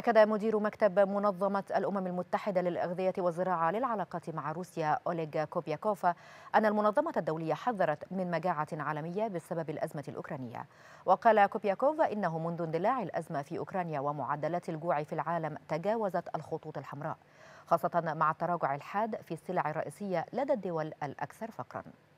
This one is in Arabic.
أكد مدير مكتب منظمة الأمم المتحدة للأغذية والزراعة للعلاقات مع روسيا أوليغ كوبياكوفا أن المنظمة الدولية حذرت من مجاعة عالمية بسبب الأزمة الأوكرانية وقال كوبياكوفا إنه منذ اندلاع الأزمة في أوكرانيا ومعدلات الجوع في العالم تجاوزت الخطوط الحمراء خاصة مع التراجع الحاد في السلع الرئيسية لدى الدول الأكثر فقراً